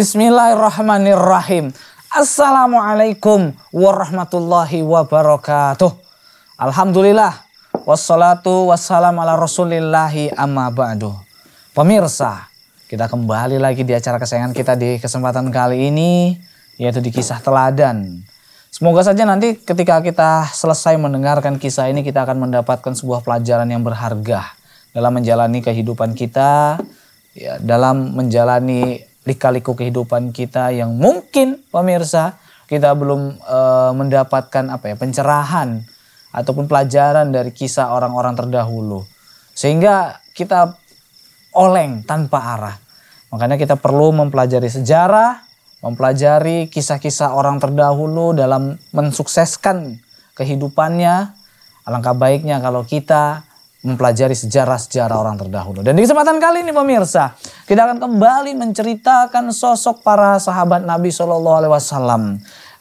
Bismillahirrahmanirrahim. Assalamualaikum warahmatullahi wabarakatuh. Alhamdulillah. Wassalatu wassalamu ala rasulillahi amma ba'du. Pemirsa, kita kembali lagi di acara kesayangan kita di kesempatan kali ini. Yaitu di kisah teladan. Semoga saja nanti ketika kita selesai mendengarkan kisah ini kita akan mendapatkan sebuah pelajaran yang berharga dalam menjalani kehidupan kita, ya, dalam menjalani lika kehidupan kita yang mungkin pemirsa kita belum e, mendapatkan apa ya pencerahan ataupun pelajaran dari kisah orang-orang terdahulu sehingga kita oleng tanpa arah. Makanya kita perlu mempelajari sejarah, mempelajari kisah-kisah orang terdahulu dalam mensukseskan kehidupannya. Alangkah baiknya kalau kita mempelajari sejarah-sejarah orang terdahulu. Dan di kesempatan kali ini pemirsa, kita akan kembali menceritakan sosok para sahabat Nabi Shallallahu Alaihi Wasallam.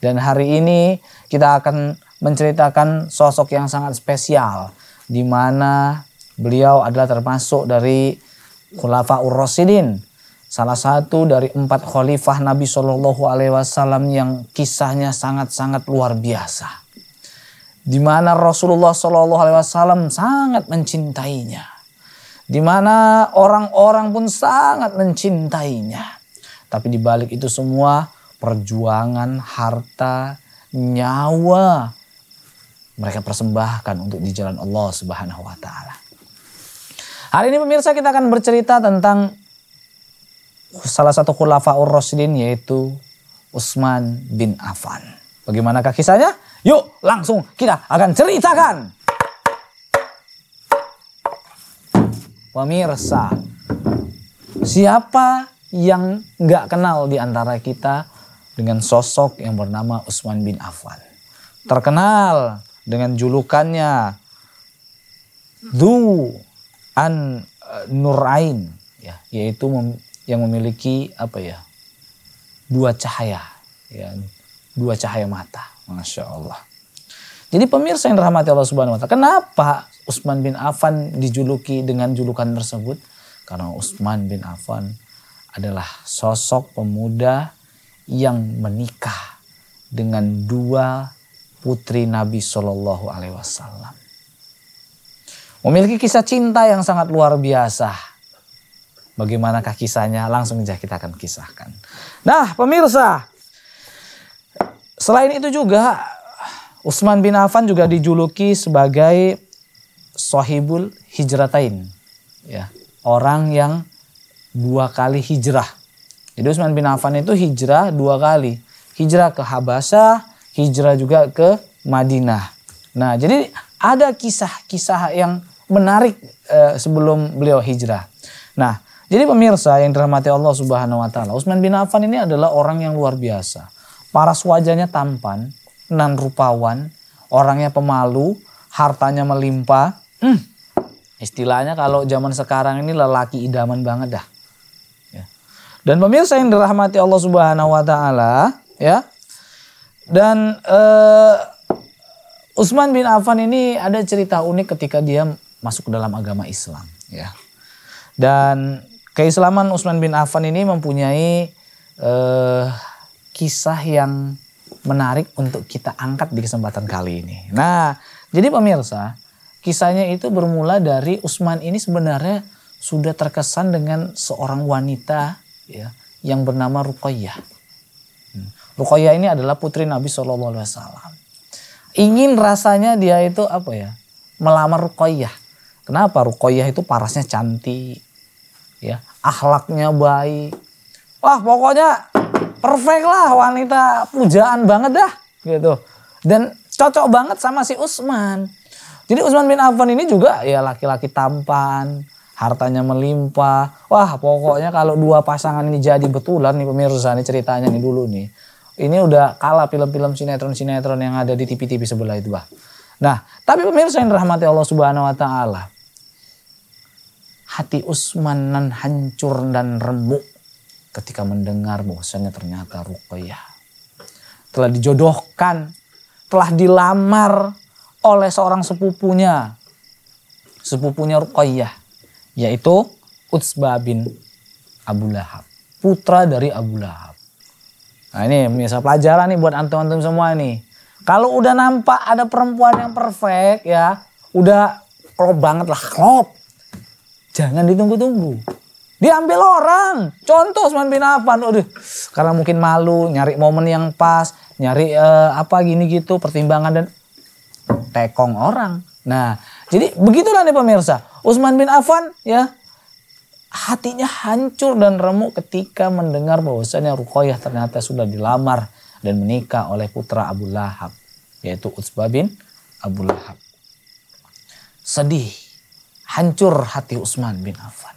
Dan hari ini kita akan menceritakan sosok yang sangat spesial, di mana beliau adalah termasuk dari Khulafa Ur-Rasidin, salah satu dari empat khalifah Nabi Shallallahu Alaihi Wasallam yang kisahnya sangat-sangat luar biasa di mana Rasulullah Shallallahu Alaihi Wasallam sangat mencintainya, di mana orang-orang pun sangat mencintainya. Tapi di balik itu semua perjuangan, harta, nyawa mereka persembahkan untuk di jalan Allah Subhanahu wa taala. Hari ini pemirsa kita akan bercerita tentang salah satu khulafaur rasyidin yaitu Utsman bin Affan. Bagaimanakah kisahnya? Yuk langsung kita akan ceritakan. Pemirsa, siapa yang nggak kenal di antara kita dengan sosok yang bernama Usman bin Affan? Terkenal dengan julukannya Du an e, Nurain, ya, yaitu mem yang memiliki apa ya dua cahaya, ya, dua cahaya mata. Masya Allah. Jadi pemirsa yang dirahmati Allah Subhanahu wa taala, kenapa Utsman bin Affan dijuluki dengan julukan tersebut? Karena Utsman bin Affan adalah sosok pemuda yang menikah dengan dua putri Nabi Shallallahu alaihi wasallam. Memiliki kisah cinta yang sangat luar biasa. Bagaimanakah kisahnya? Langsung saja kita akan kisahkan. Nah, pemirsa, Selain itu juga Utsman bin Affan juga dijuluki sebagai sohibul hijratain. Ya, orang yang dua kali hijrah. Jadi Utsman bin Affan itu hijrah dua kali. Hijrah ke Habasyah, hijrah juga ke Madinah. Nah, jadi ada kisah-kisah yang menarik eh, sebelum beliau hijrah. Nah, jadi pemirsa yang dirahmati Allah Subhanahu wa taala, Utsman bin Affan ini adalah orang yang luar biasa Paras wajahnya tampan, nan rupawan, orangnya pemalu, hartanya melimpah. Hmm, istilahnya kalau zaman sekarang ini lelaki idaman banget dah. Ya. Dan pemirsa yang dirahmati Allah Subhanahu wa taala, ya. Dan uh, eh, Utsman bin Affan ini ada cerita unik ketika dia masuk ke dalam agama Islam, ya. Dan keislaman Utsman bin Affan ini mempunyai uh, kisah yang menarik untuk kita angkat di kesempatan kali ini. Nah, jadi pemirsa, kisahnya itu bermula dari Usman ini sebenarnya sudah terkesan dengan seorang wanita ya yang bernama Ruqayyah. Hmm. Ruqayyah ini adalah putri Nabi Shallallahu Alaihi Wasallam. Ingin rasanya dia itu apa ya melamar Ruqayyah. Kenapa Ruqayyah itu parasnya cantik, ya akhlaknya baik. Wah pokoknya perfect lah wanita pujaan banget dah gitu dan cocok banget sama si Usman jadi Usman bin Affan ini juga ya laki-laki tampan hartanya melimpah wah pokoknya kalau dua pasangan ini jadi betulan nih pemirsa nih ceritanya nih dulu nih ini udah kalah film-film sinetron-sinetron yang ada di TV-TV sebelah itu bah nah tapi pemirsa yang rahmati Allah Subhanahu Wa Taala hati Usman nan hancur dan remuk ketika mendengar bahwasanya ternyata Ruqayyah telah dijodohkan, telah dilamar oleh seorang sepupunya. Sepupunya Ruqayyah yaitu Utsbah bin Abu Lahab, putra dari Abu Lahab. Nah ini misal pelajaran nih buat antum-antum semua nih. Kalau udah nampak ada perempuan yang perfect ya, udah klop banget lah klop. Jangan ditunggu-tunggu Diambil orang. Contoh Usman bin Affan. Udah, karena mungkin malu, nyari momen yang pas, nyari uh, apa gini gitu, pertimbangan dan tekong orang. Nah, jadi begitulah nih pemirsa. Usman bin Affan ya hatinya hancur dan remuk ketika mendengar bahwasanya Ruqayyah ternyata sudah dilamar dan menikah oleh putra Abu Lahab yaitu Utsbah bin Abu Lahab. Sedih, hancur hati Usman bin Affan.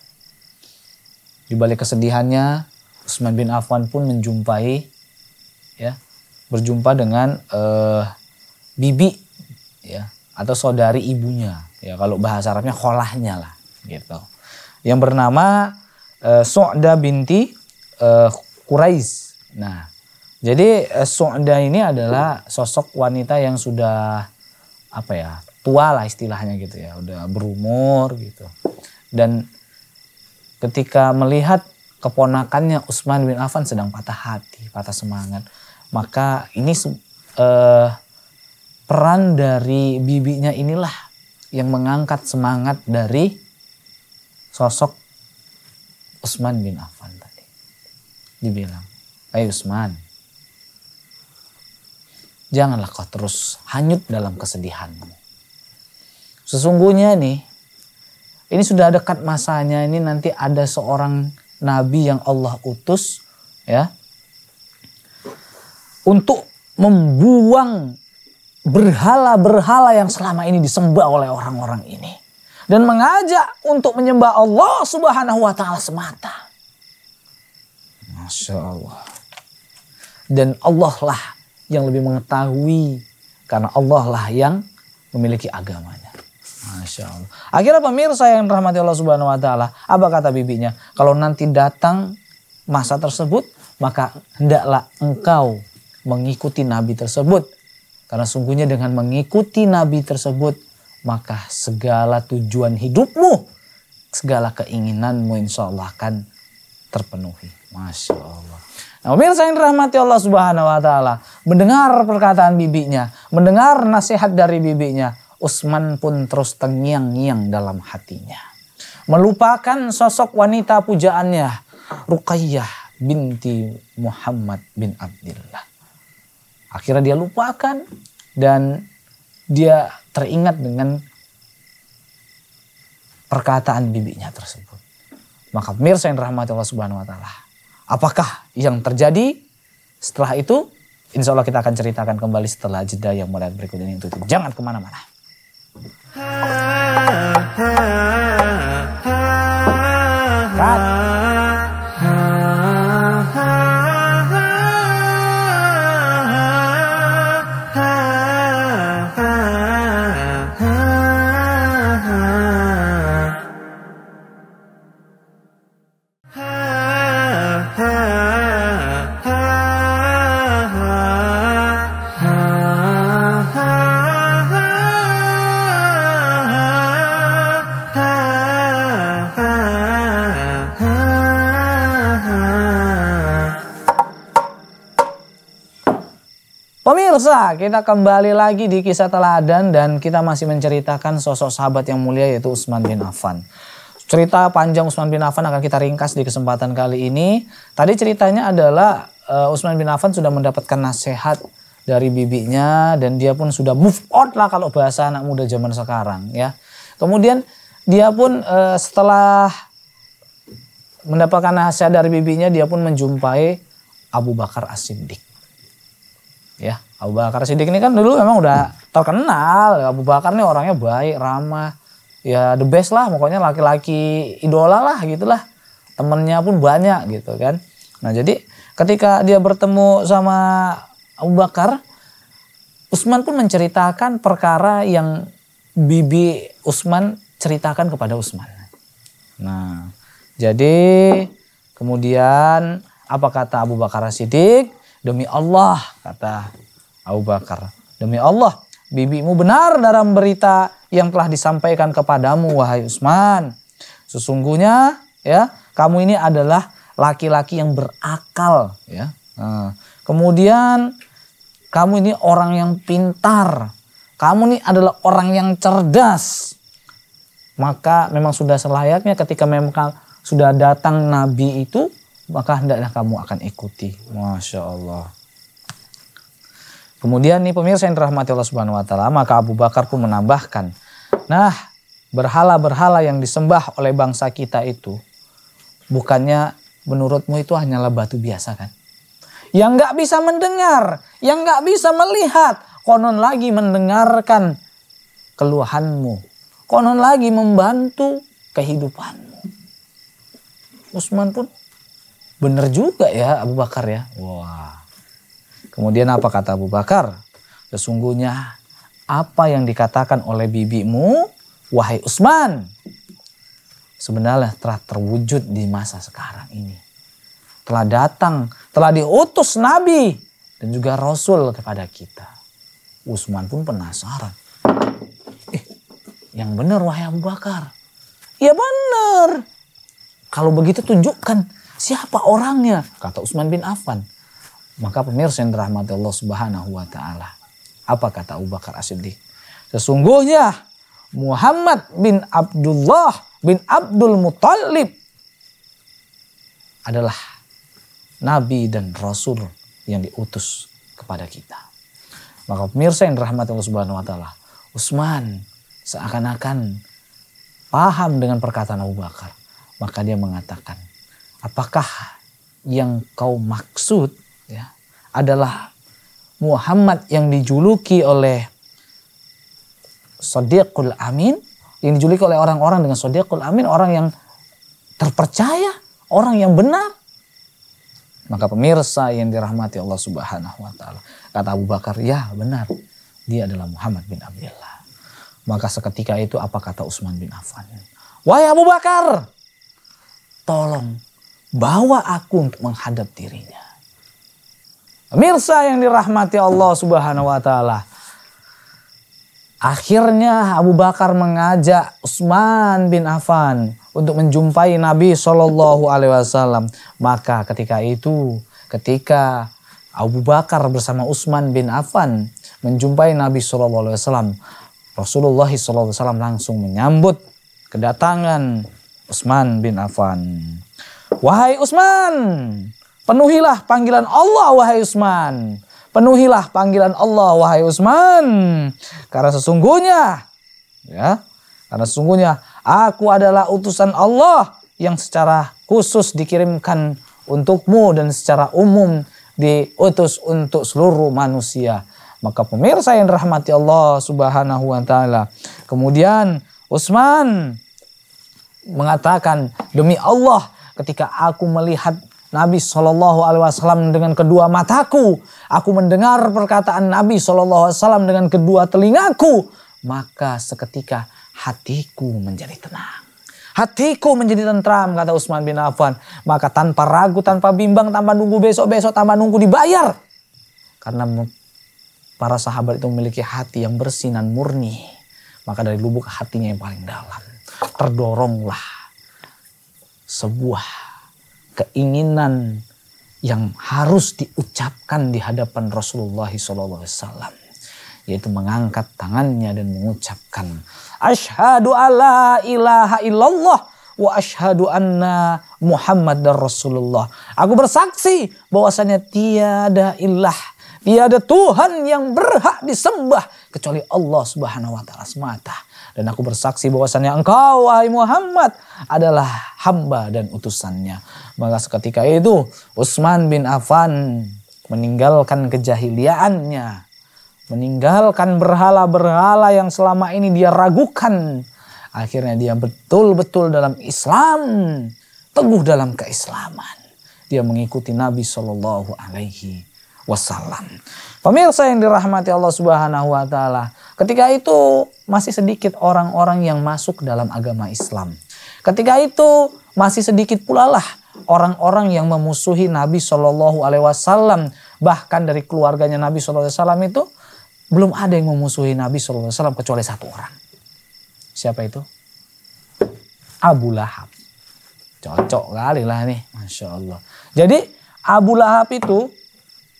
Di balik kesedihannya, Utsman bin Affan pun menjumpai ya, berjumpa dengan uh, bibi ya atau saudari ibunya ya kalau bahasa Arabnya kholahnya lah gitu yang bernama uh, eh, So'da binti uh, eh, Quraisy. Nah, jadi uh, So'da ini adalah sosok wanita yang sudah apa ya tua lah istilahnya gitu ya, udah berumur gitu. Dan ketika melihat keponakannya Utsman bin Affan sedang patah hati, patah semangat. Maka ini eh, peran dari bibinya inilah yang mengangkat semangat dari sosok Utsman bin Affan tadi. Dibilang, "Hai Utsman, janganlah kau terus hanyut dalam kesedihanmu. Sesungguhnya nih ini sudah dekat masanya ini nanti ada seorang nabi yang Allah utus ya untuk membuang berhala-berhala yang selama ini disembah oleh orang-orang ini dan mengajak untuk menyembah Allah Subhanahu wa taala semata. Masya Allah. Dan Allah lah yang lebih mengetahui karena Allah lah yang memiliki agamanya. Masya Allah. Akhirnya pemirsa yang rahmati Allah Subhanahu Wa Taala, apa kata bibinya? Kalau nanti datang masa tersebut, maka hendaklah engkau mengikuti Nabi tersebut. Karena sungguhnya dengan mengikuti Nabi tersebut, maka segala tujuan hidupmu, segala keinginanmu insya Allah akan terpenuhi. Masya Allah. Nah, pemirsa yang dirahmati Allah Subhanahu wa taala, mendengar perkataan bibinya, mendengar nasihat dari bibinya, Usman pun terus tengiang ngiang dalam hatinya. Melupakan sosok wanita pujaannya, Ruqayyah binti Muhammad bin Abdullah. Akhirnya dia lupakan dan dia teringat dengan perkataan bibinya tersebut. Maka pemirsa yang dirahmati Allah Subhanahu wa taala. Apakah yang terjadi setelah itu? Insya Allah kita akan ceritakan kembali setelah jeda yang mulai berikut ini. Jangan kemana-mana. ah. Pemirsa, kita kembali lagi di kisah teladan dan kita masih menceritakan sosok sahabat yang mulia yaitu Usman bin Affan. Cerita panjang Usman bin Affan akan kita ringkas di kesempatan kali ini. Tadi ceritanya adalah uh, eh, Utsman bin Affan sudah mendapatkan nasihat dari bibinya dan dia pun sudah move on lah kalau bahasa anak muda zaman sekarang ya. Kemudian dia pun uh, setelah mendapatkan nasihat dari bibinya dia pun menjumpai Abu Bakar As-Siddiq ya Abu Bakar Siddiq ini kan dulu memang udah terkenal Abu Bakar ini orangnya baik ramah ya the best lah pokoknya laki-laki idola lah gitulah temennya pun banyak gitu kan nah jadi ketika dia bertemu sama Abu Bakar Usman pun menceritakan perkara yang bibi Usman ceritakan kepada Usman nah jadi kemudian apa kata Abu Bakar Siddiq Demi Allah, kata Abu Bakar. Demi Allah, bibimu benar dalam berita yang telah disampaikan kepadamu, wahai Usman. Sesungguhnya, ya, kamu ini adalah laki-laki yang berakal, ya. Nah, kemudian kamu ini orang yang pintar. Kamu ini adalah orang yang cerdas. Maka memang sudah selayaknya ketika memang sudah datang nabi itu maka hendaklah kamu akan ikuti. Masya Allah. Kemudian nih pemirsa yang dirahmati Allah Subhanahu wa taala, maka Abu Bakar pun menambahkan, "Nah, berhala-berhala yang disembah oleh bangsa kita itu bukannya menurutmu itu hanyalah batu biasa kan? Yang nggak bisa mendengar, yang nggak bisa melihat, konon lagi mendengarkan keluhanmu, konon lagi membantu kehidupanmu." Usman pun Bener juga ya Abu Bakar ya. Wah. Kemudian apa kata Abu Bakar? Sesungguhnya apa yang dikatakan oleh bibimu, wahai Utsman, sebenarnya telah terwujud di masa sekarang ini. Telah datang, telah diutus Nabi dan juga Rasul kepada kita. Utsman pun penasaran. Eh, yang benar wahai Abu Bakar. Ya benar. Kalau begitu tunjukkan Siapa orangnya? Kata Utsman bin Affan. Maka pemirsa yang dirahmati Allah Subhanahu wa taala. Apa kata Abu Bakar As-Siddiq? Sesungguhnya Muhammad bin Abdullah bin Abdul Muthalib adalah nabi dan rasul yang diutus kepada kita. Maka pemirsa yang dirahmati Allah Subhanahu wa taala, Utsman seakan-akan paham dengan perkataan Abu Bakar, maka dia mengatakan, apakah yang kau maksud ya, adalah Muhammad yang dijuluki oleh Sodiqul Amin, yang dijuluki oleh orang-orang dengan Sodiqul Amin, orang yang terpercaya, orang yang benar. Maka pemirsa yang dirahmati Allah Subhanahu wa taala. Kata Abu Bakar, "Ya, benar. Dia adalah Muhammad bin Abdullah." Maka seketika itu apa kata Utsman bin Affan? "Wahai Abu Bakar, tolong bawa aku untuk menghadap dirinya. Pemirsa yang dirahmati Allah Subhanahu wa taala. Akhirnya Abu Bakar mengajak Utsman bin Affan untuk menjumpai Nabi Shallallahu alaihi wasallam. Maka ketika itu, ketika Abu Bakar bersama Utsman bin Affan menjumpai Nabi Shallallahu alaihi wasallam, Rasulullah Shallallahu Alaihi Wasallam langsung menyambut kedatangan Utsman bin Affan. Wahai Usman, penuhilah panggilan Allah wahai Usman, Penuhilah panggilan Allah wahai Usman, Karena sesungguhnya ya, karena sesungguhnya aku adalah utusan Allah yang secara khusus dikirimkan untukmu dan secara umum diutus untuk seluruh manusia. Maka pemirsa yang rahmati Allah Subhanahu wa taala. Kemudian Usman mengatakan demi Allah ketika aku melihat Nabi Shallallahu Alaihi Wasallam dengan kedua mataku, aku mendengar perkataan Nabi Shallallahu Alaihi Wasallam dengan kedua telingaku, maka seketika hatiku menjadi tenang. Hatiku menjadi tentram, kata Utsman bin Affan. Maka tanpa ragu, tanpa bimbang, tanpa nunggu besok-besok, tanpa nunggu dibayar. Karena para sahabat itu memiliki hati yang bersinan murni. Maka dari lubuk hatinya yang paling dalam. Terdoronglah sebuah keinginan yang harus diucapkan di hadapan Rasulullah SAW yaitu mengangkat tangannya dan mengucapkan ashadu alla ilaha illallah wa ashadu anna Muhammad dan Rasulullah. Aku bersaksi bahwasanya tiada ilah, tiada Tuhan yang berhak disembah kecuali Allah Subhanahu wa taala semata. Dan aku bersaksi bahwasannya engkau wahai Muhammad adalah hamba dan utusannya. Maka seketika itu Utsman bin Affan meninggalkan kejahiliaannya. Meninggalkan berhala-berhala yang selama ini dia ragukan. Akhirnya dia betul-betul dalam Islam. Teguh dalam keislaman. Dia mengikuti Nabi Shallallahu Alaihi Wasallam. Pemirsa yang dirahmati Allah Subhanahu Wa Taala, Ketika itu masih sedikit orang-orang yang masuk dalam agama Islam. Ketika itu masih sedikit pula lah orang-orang yang memusuhi Nabi Shallallahu Alaihi Wasallam bahkan dari keluarganya Nabi Shallallahu Alaihi Wasallam itu belum ada yang memusuhi Nabi Shallallahu Alaihi Wasallam kecuali satu orang. Siapa itu? Abu Lahab. Cocok kali lah nih, masya Allah. Jadi Abu Lahab itu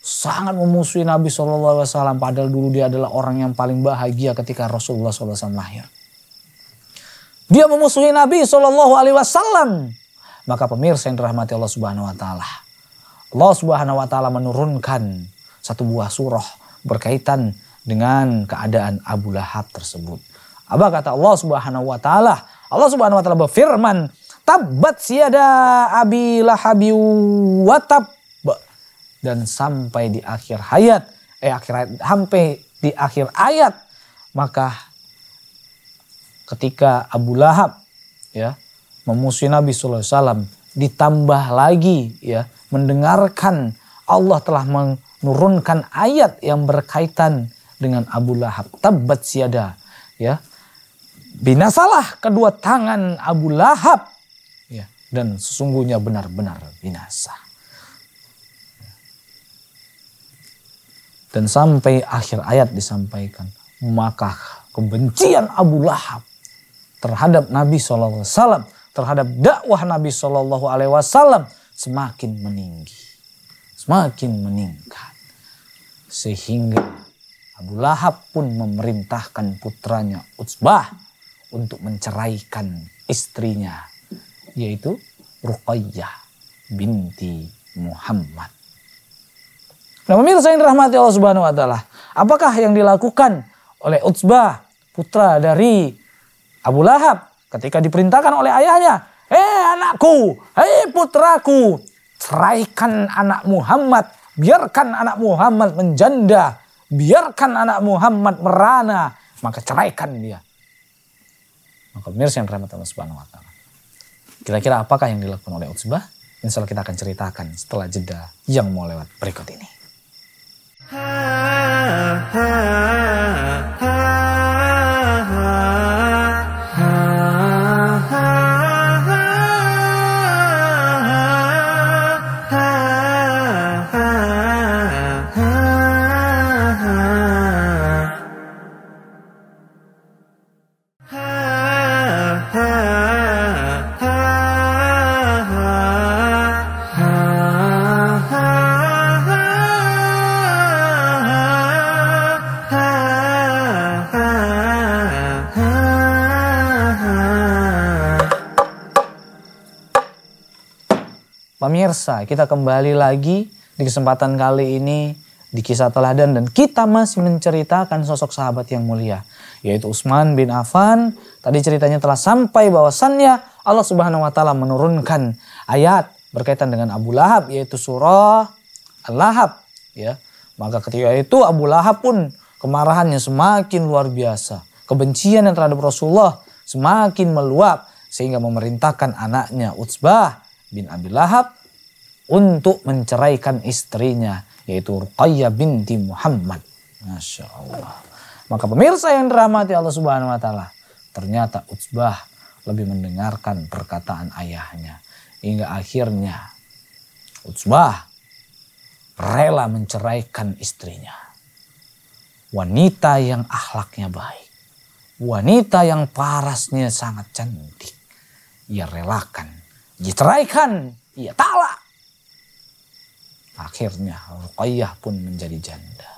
sangat memusuhi Nabi SAW padahal dulu dia adalah orang yang paling bahagia ketika Rasulullah SAW lahir. Dia memusuhi Nabi Shallallahu Alaihi Wasallam. Maka pemirsa yang dirahmati Allah Subhanahu Wa Taala, Allah Subhanahu Wa Taala menurunkan satu buah surah berkaitan dengan keadaan Abu Lahab tersebut. Apa kata Allah Subhanahu Wa Taala? Allah Subhanahu Wa Taala berfirman, Tabat siada Abi Lahabi watab dan sampai di akhir hayat eh akhir hayat sampai di akhir ayat maka ketika Abu Lahab ya memusuhi Nabi Sallallahu Alaihi Wasallam ditambah lagi ya mendengarkan Allah telah menurunkan ayat yang berkaitan dengan Abu Lahab tabat siada ya binasalah kedua tangan Abu Lahab ya dan sesungguhnya benar-benar binasa Dan sampai akhir ayat disampaikan. Maka kebencian Abu Lahab terhadap Nabi SAW. Terhadap dakwah Nabi SAW semakin meninggi. Semakin meningkat. Sehingga Abu Lahab pun memerintahkan putranya Utsbah untuk menceraikan istrinya. Yaitu Ruqayyah binti Muhammad. Nah, pemirsa yang dirahmati Allah Subhanahu wa taala, apakah yang dilakukan oleh Utsbah, putra dari Abu Lahab ketika diperintahkan oleh ayahnya, Hei eh, anakku, hei eh, putraku, ceraikan anak Muhammad, biarkan anak Muhammad menjanda, biarkan anak Muhammad merana, maka ceraikan dia." Maka pemirsa yang dirahmati Allah Subhanahu wa taala. Kira-kira apakah yang dilakukan oleh Utsbah? Insya Allah kita akan ceritakan setelah jeda yang mau lewat berikut ini. ha ah, ah, ha ah, ha pemirsa, Kita kembali lagi di kesempatan kali ini di kisah teladan dan kita masih menceritakan sosok sahabat yang mulia yaitu Utsman bin Affan. Tadi ceritanya telah sampai bahwasannya Allah Subhanahu wa taala menurunkan ayat berkaitan dengan Abu Lahab yaitu surah Al-Lahab ya. Maka ketika itu Abu Lahab pun kemarahannya semakin luar biasa. Kebencian yang terhadap Rasulullah semakin meluap sehingga memerintahkan anaknya Utsbah bin Abi Lahab untuk menceraikan istrinya yaitu Ruqayyah binti Muhammad. Masya Allah. Maka pemirsa yang dirahmati Allah Subhanahu wa taala, ternyata Utsbah lebih mendengarkan perkataan ayahnya hingga akhirnya Utsbah rela menceraikan istrinya. Wanita yang akhlaknya baik, wanita yang parasnya sangat cantik, ia relakan, diceraikan, ia talak. Akhirnya Ruqayyah pun menjadi janda.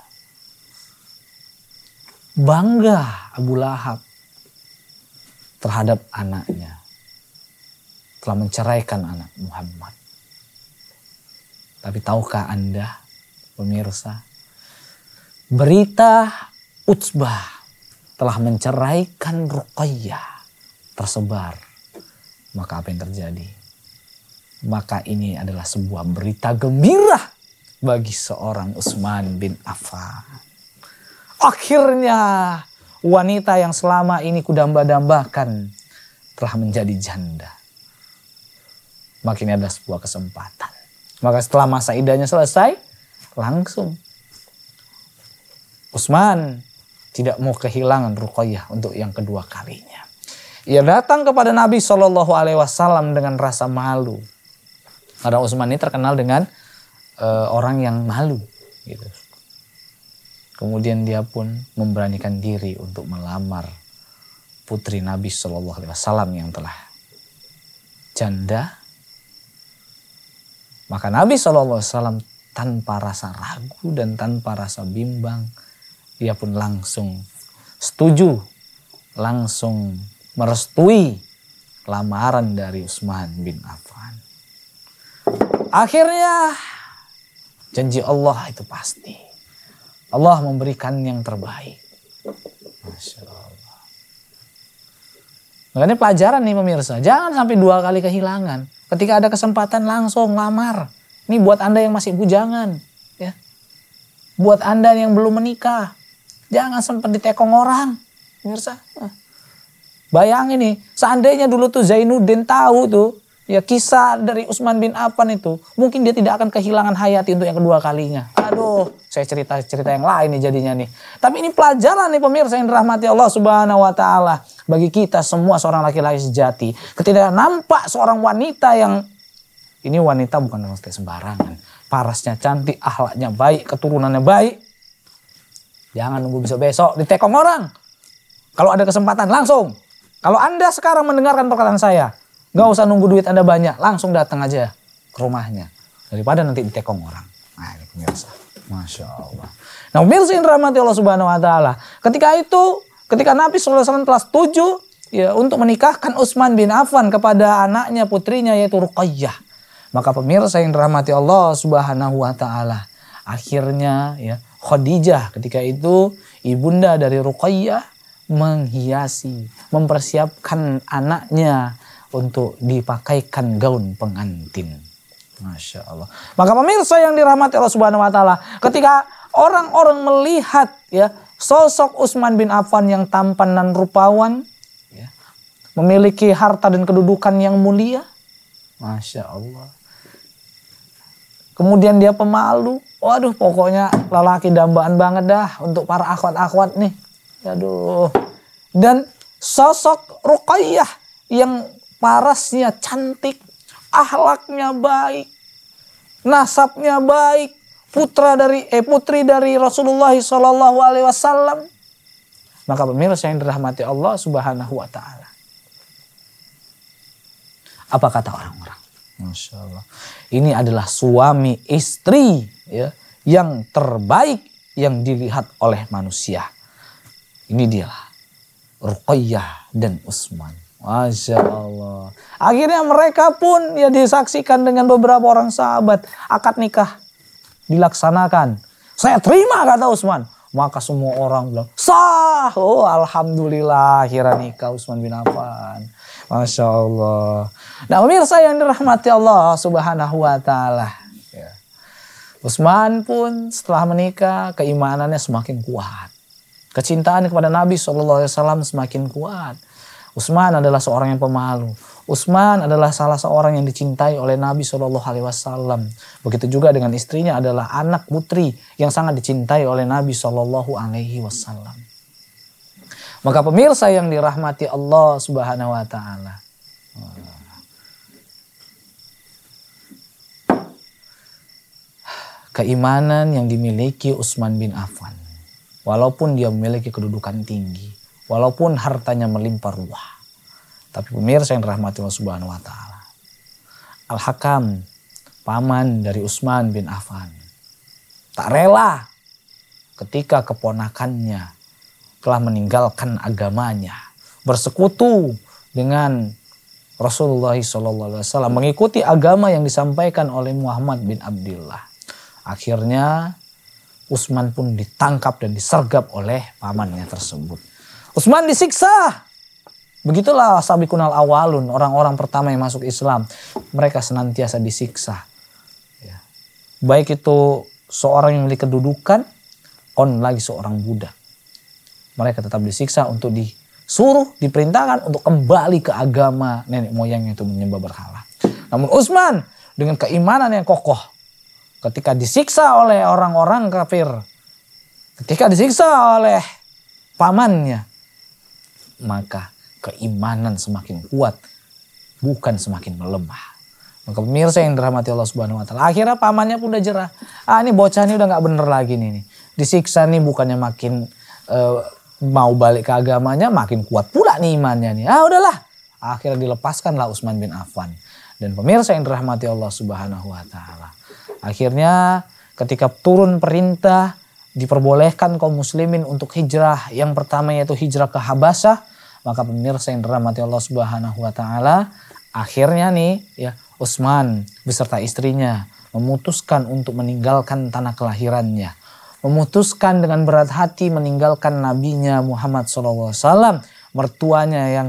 Bangga Abu Lahab terhadap anaknya. Telah menceraikan anak Muhammad. Tapi tahukah Anda, pemirsa, berita Utsbah telah menceraikan Ruqayyah tersebar. Maka apa yang terjadi? Maka ini adalah sebuah berita gembira bagi seorang Utsman bin Affan. Akhirnya wanita yang selama ini kudamba-dambakan telah menjadi janda. Maka ini adalah sebuah kesempatan. Maka setelah masa idahnya selesai, langsung Utsman tidak mau kehilangan Ruqayyah untuk yang kedua kalinya. Ia datang kepada Nabi Shallallahu Alaihi Wasallam dengan rasa malu karena Usman ini terkenal dengan uh, orang yang malu gitu. Kemudian dia pun memberanikan diri untuk melamar putri Nabi Shallallahu Alaihi Wasallam yang telah janda. Maka Nabi Shallallahu Alaihi Wasallam tanpa rasa ragu dan tanpa rasa bimbang, dia pun langsung setuju, langsung merestui lamaran dari Utsman bin Affan. Akhirnya janji Allah itu pasti. Allah memberikan yang terbaik. Masya Allah. Makanya pelajaran nih pemirsa. Jangan sampai dua kali kehilangan. Ketika ada kesempatan langsung ngamar. Ini buat Anda yang masih bujangan. ya Buat Anda yang belum menikah. Jangan sempat ditekong orang. Pemirsa. Bayangin nih. Seandainya dulu tuh Zainuddin tahu tuh Ya kisah dari Usman bin Affan itu mungkin dia tidak akan kehilangan Hayati untuk yang kedua kalinya. Aduh, saya cerita cerita yang lain nih jadinya nih. Tapi ini pelajaran nih pemirsa yang dirahmati Allah Subhanahu wa taala bagi kita semua seorang laki-laki sejati. Ketika nampak seorang wanita yang ini wanita bukan wanita sembarangan. Parasnya cantik, ahlaknya baik, keturunannya baik. Jangan nunggu besok-besok ditekong orang. Kalau ada kesempatan langsung. Kalau Anda sekarang mendengarkan perkataan saya, Nggak usah nunggu duit Anda banyak, langsung datang aja ke rumahnya. Daripada nanti ditekong orang. Nah ini pemirsa, Masya Allah. Nah pemirsa yang dirahmati Allah Subhanahu Wa Taala. Ketika itu, ketika Nabi SAW telah 7, ya, untuk menikahkan Utsman bin Affan kepada anaknya putrinya yaitu Ruqayyah. Maka pemirsa yang dirahmati Allah Subhanahu wa taala, akhirnya ya Khadijah ketika itu ibunda dari Ruqayyah menghiasi, mempersiapkan anaknya untuk dipakaikan gaun pengantin. Masya Allah. Maka pemirsa yang dirahmati Allah Subhanahu Wa Taala, ketika orang-orang melihat ya sosok Utsman bin Affan yang tampan dan rupawan, ya, memiliki harta dan kedudukan yang mulia, masya Allah. Kemudian dia pemalu, waduh pokoknya lelaki dambaan banget dah untuk para akhwat-akhwat nih. Aduh. Dan sosok Ruqayyah yang parasnya cantik, ahlaknya baik, nasabnya baik, putra dari eh putri dari Rasulullah Shallallahu Alaihi Wasallam. Maka pemirsa yang dirahmati Allah Subhanahu Wa Taala. Apa kata orang-orang? Masya Allah. Ini adalah suami istri ya, yang terbaik yang dilihat oleh manusia. Ini dia Ruqayyah dan Utsman. Masya Allah. Akhirnya mereka pun ya disaksikan dengan beberapa orang sahabat. Akad nikah dilaksanakan. Saya terima kata Usman. Maka semua orang bilang, sah. Oh Alhamdulillah akhirnya nikah Usman bin Affan. Masya Allah. Nah pemirsa yang dirahmati Allah subhanahu wa ta'ala. Ya. Usman pun setelah menikah keimanannya semakin kuat. Kecintaan kepada Nabi SAW semakin kuat Utsman adalah seorang yang pemalu. Utsman adalah salah seorang yang dicintai oleh Nabi Shallallahu Alaihi Wasallam. Begitu juga dengan istrinya adalah anak putri yang sangat dicintai oleh Nabi Shallallahu Alaihi Wasallam. Maka pemirsa yang dirahmati Allah Subhanahu Wa Taala. Keimanan yang dimiliki Utsman bin Affan, walaupun dia memiliki kedudukan tinggi, walaupun hartanya melimpah ruah. Tapi pemirsa yang rahmati Allah Subhanahu wa taala. Al-Hakam, paman dari Utsman bin Affan. Tak rela ketika keponakannya telah meninggalkan agamanya, bersekutu dengan Rasulullah SAW mengikuti agama yang disampaikan oleh Muhammad bin Abdullah. Akhirnya Utsman pun ditangkap dan disergap oleh pamannya tersebut. Utsman disiksa. Begitulah Sabi Kunal awalun, orang-orang pertama yang masuk Islam. Mereka senantiasa disiksa. Ya. Baik itu seorang yang memiliki kedudukan, on lagi seorang Buddha. Mereka tetap disiksa untuk disuruh, diperintahkan untuk kembali ke agama nenek moyangnya itu menyembah berhala. Namun Utsman dengan keimanan yang kokoh ketika disiksa oleh orang-orang kafir, ketika disiksa oleh pamannya, maka keimanan semakin kuat, bukan semakin melemah. Maka pemirsa yang dirahmati Allah Subhanahu wa taala, akhirnya pamannya pun udah jerah. Ah, ini bocah ini udah nggak bener lagi nih, Disiksa nih bukannya makin uh, mau balik ke agamanya, makin kuat pula nih imannya nih. Ah, udahlah. Akhirnya dilepaskanlah Utsman bin Affan. Dan pemirsa yang dirahmati Allah Subhanahu wa taala. Akhirnya ketika turun perintah diperbolehkan kaum muslimin untuk hijrah. Yang pertama yaitu hijrah ke Habasyah, maka pemirsa yang dirahmati Allah Subhanahu wa taala, akhirnya nih ya Utsman beserta istrinya memutuskan untuk meninggalkan tanah kelahirannya. Memutuskan dengan berat hati meninggalkan nabinya Muhammad SAW, mertuanya yang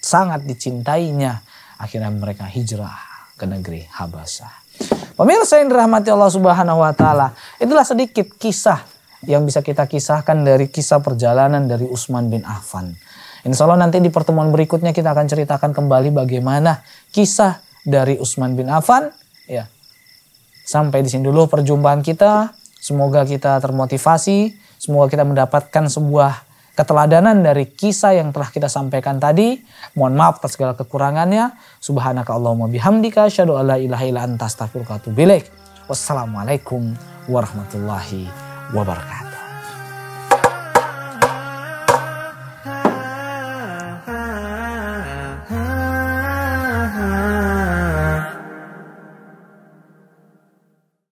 sangat dicintainya. Akhirnya mereka hijrah ke negeri Habasyah. Pemirsa yang dirahmati Allah Subhanahu wa taala, itulah sedikit kisah yang bisa kita kisahkan dari kisah perjalanan dari Usman bin Affan. Insya Allah nanti di pertemuan berikutnya kita akan ceritakan kembali bagaimana kisah dari Usman bin Affan. Ya, sampai di sini dulu perjumpaan kita. Semoga kita termotivasi, semoga kita mendapatkan sebuah keteladanan dari kisah yang telah kita sampaikan tadi. Mohon maaf atas segala kekurangannya. Subhanaka Allahumma bihamdika asyhadu alla ilaha illa anta astaghfiruka Wassalamualaikum warahmatullahi wabarakatuh. وبركاته